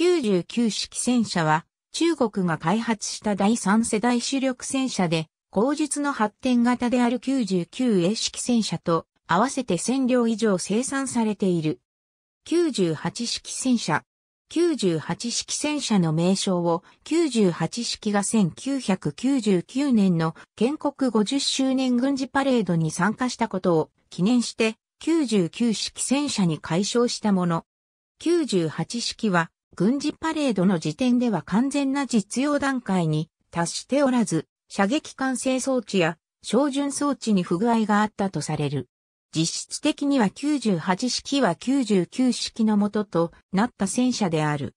99式戦車は中国が開発した第三世代主力戦車で、後述の発展型である 99A 式戦車と合わせて1000両以上生産されている。98式戦車。98式戦車の名称を98式が1999年の建国50周年軍事パレードに参加したことを記念して99式戦車に改称したもの。98式は軍事パレードの時点では完全な実用段階に達しておらず、射撃管制装置や照準装置に不具合があったとされる。実質的には98式は99式のもととなった戦車である。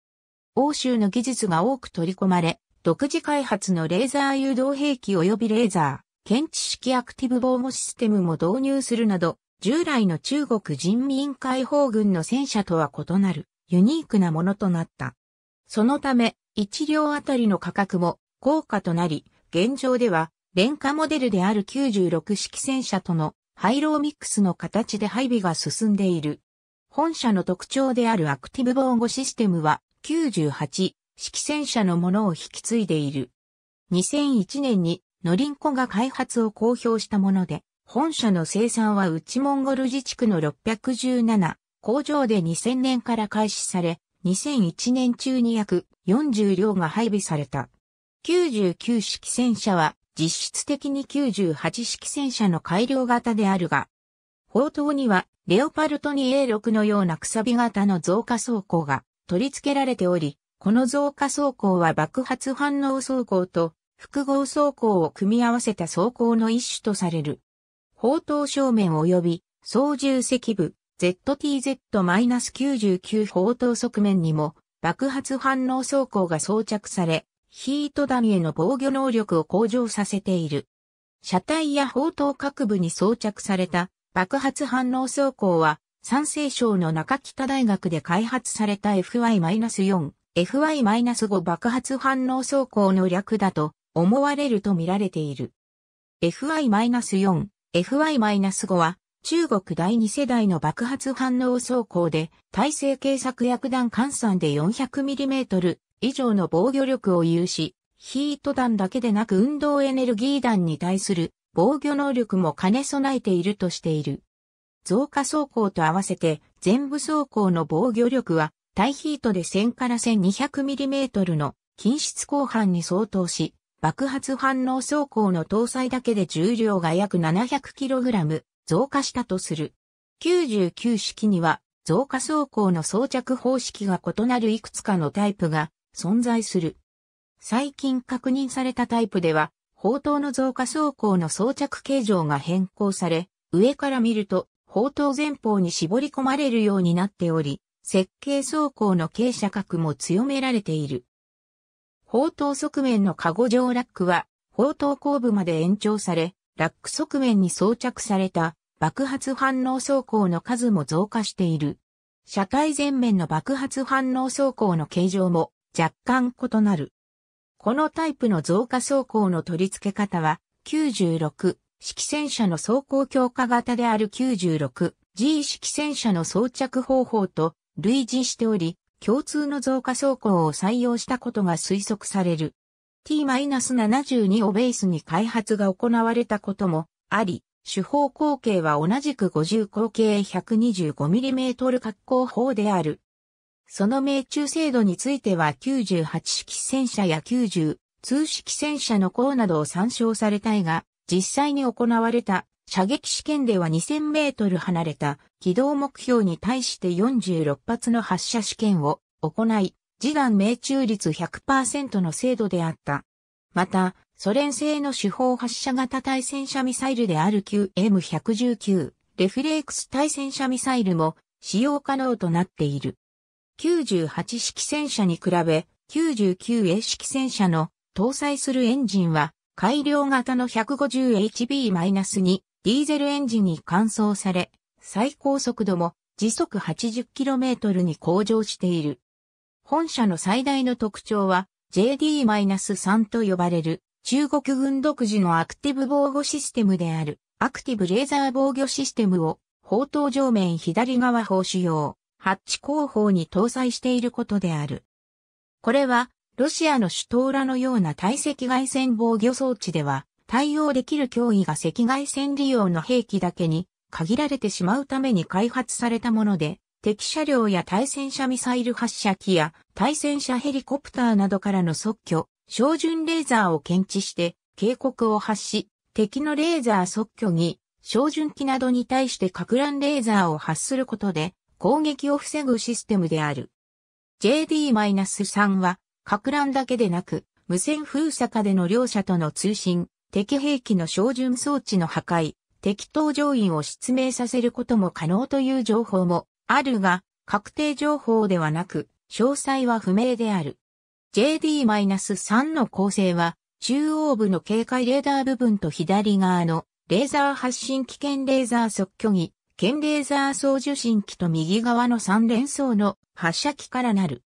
欧州の技術が多く取り込まれ、独自開発のレーザー誘導兵器及びレーザー、検知式アクティブ防護システムも導入するなど、従来の中国人民解放軍の戦車とは異なる。ユニークなものとなった。そのため、1両あたりの価格も高価となり、現状では、廉価モデルである96式戦車とのハイローミックスの形で配備が進んでいる。本社の特徴であるアクティブ防護システムは98式戦車のものを引き継いでいる。2001年にノリンコが開発を公表したもので、本社の生産は内モンゴル自治区の617工場で2000年から開始され、2001年中に約40両が配備された。99式戦車は実質的に98式戦車の改良型であるが、砲塔にはレオパルトに a 6のようなくさび型の増加装甲が取り付けられており、この増加装甲は爆発反応装甲と複合装甲を組み合わせた装甲の一種とされる。砲塔正面及び操縦席部、ZTZ-99 砲塔側面にも爆発反応装甲が装着され、ヒートダ弾への防御能力を向上させている。車体や砲塔各部に装着された爆発反応装甲は、山西省の中北大学で開発された FY-4、FY-5 爆発反応装甲の略だと思われると見られている。FY-4、FY-5 は中国第2世代の爆発反応走行で、耐性計策薬弾換算で 400mm 以上の防御力を有し、ヒート弾だけでなく運動エネルギー弾に対する防御能力も兼ね備えているとしている。増加走行と合わせて全部走行の防御力は対ヒートで1000から 1200mm の近質後半に相当し、爆発反応走行の搭載だけで重量が約 700kg、増加したとする。99式には増加走行の装着方式が異なるいくつかのタイプが存在する。最近確認されたタイプでは、砲塔の増加走行の装着形状が変更され、上から見ると、砲塔前方に絞り込まれるようになっており、設計走行の傾斜角も強められている。砲塔側面のカゴ上ラックは、砲塔後部まで延長され、ラック側面に装着された爆発反応走行の数も増加している。車体前面の爆発反応走行の形状も若干異なる。このタイプの増加走行の取り付け方は96式戦車の走行強化型である 96G 式戦車の装着方法と類似しており、共通の増加走行を採用したことが推測される。t-72 をベースに開発が行われたこともあり、手法口径は同じく50口径 125mm 格好法である。その命中精度については98式戦車や90通式戦車の項などを参照されたいが、実際に行われた射撃試験では2000メートル離れた軌道目標に対して46発の発射試験を行い、示談命中率100%の精度であった。また、ソ連製の手法発射型対戦車ミサイルである QM119、レフレークス対戦車ミサイルも使用可能となっている。98式戦車に比べ、99A 式戦車の搭載するエンジンは改良型の 150HB-2 ディーゼルエンジンに換装され、最高速度も時速 80km に向上している。本社の最大の特徴は JD-3 と呼ばれる中国軍独自のアクティブ防護システムであるアクティブレーザー防御システムを砲塔上面左側砲主要、ハッチ後方に搭載していることである。これはロシアの首都裏のような体積外線防御装置では対応できる脅威が赤外線利用の兵器だけに限られてしまうために開発されたもので、敵車両や対戦車ミサイル発射機や対戦車ヘリコプターなどからの即挙、照準レーザーを検知して警告を発し、敵のレーザー即挙に、照準機などに対して格乱レーザーを発することで攻撃を防ぐシステムである。JD-3 は、格乱だけでなく、無線封鎖下での両者との通信、敵兵器の照準装置の破壊、敵搭乗員を失明させることも可能という情報もあるが、確定情報ではなく、詳細は不明である。JD-3 の構成は、中央部の警戒レーダー部分と左側のレーザー発信機兼レーザー測距儀、兼レーザー送受信機と右側の3連装の発射機からなる。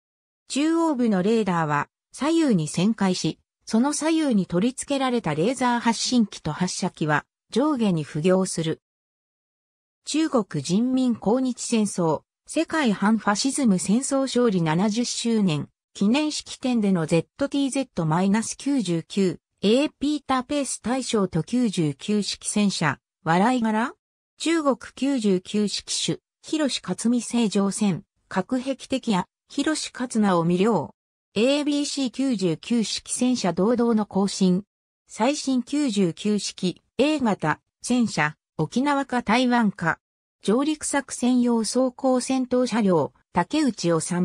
中央部のレーダーは左右に旋回し、その左右に取り付けられたレーザー発信機と発射機は上下に浮行する。中国人民抗日戦争、世界反ファシズム戦争勝利70周年、記念式典での ZTZ-99、A ピーターペース大賞と99式戦車、笑い柄中国99式種、広志勝美正常戦、核壁的や、広志克を魅了。ABC99 式戦車堂々の更新。最新99式 A 型戦車沖縄か台湾か、上陸作戦用装甲戦闘車両、竹内治、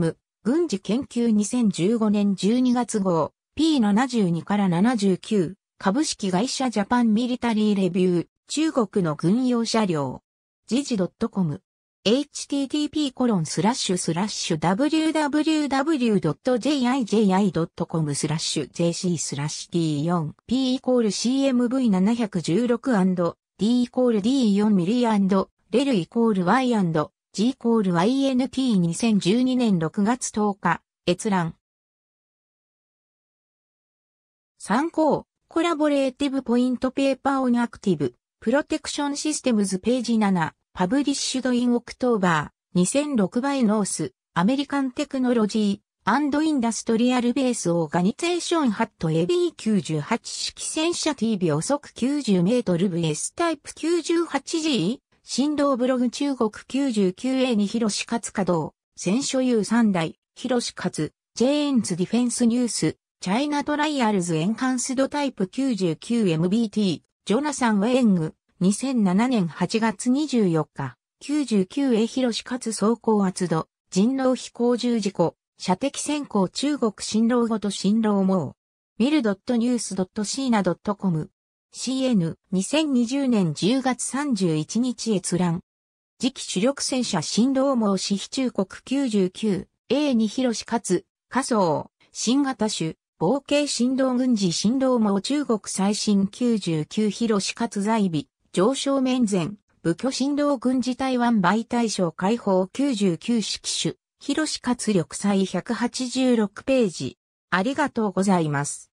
軍事研究2015年12月号、P72 から79、株式会社ジャパンミリタリーレビュー、中国の軍用車両、時事 .com、http コロンスラッシュスラッシュ www.jiji.com スラッシュ jc スラッシュ t4p イコール cmv716& D イコール D4 ミリアンド、レルイコール Y& G イコール YNT2012 年6月10日、閲覧。参考、コラボレーティブポイントペーパーオンアクティブ、プロテクションシステムズページ7、パブリッシュドインオクトーバー、2006バイノース、アメリカンテクノロジー、アンドインダストリアルベースオーガニゼーションハット AB98 式戦車 T 秒速9 0ル v s タイプ 98G 振動ブログ中国 99A に広し勝稼働戦所有3台広し勝 j ンズディフェンスニュースチャイナトライアルズエンカンスドタイプ 99MBT ジョナサン・ウェング2007年8月24日 99A 広し勝走行圧度人狼飛行銃事故射的先行中国新郎ごと新郎もう。i l l n e w s c。i n a c o m CN2020 年10月31日閲覧。次期主力戦車新郎網市非中国9 9 a に広し勝、仮想、新型種、防形新郎軍事新郎網中国最新99広し勝在備、上昇面前、武居新郎軍事台湾媒体省解放99式種。広志活力祭186ページ。ありがとうございます。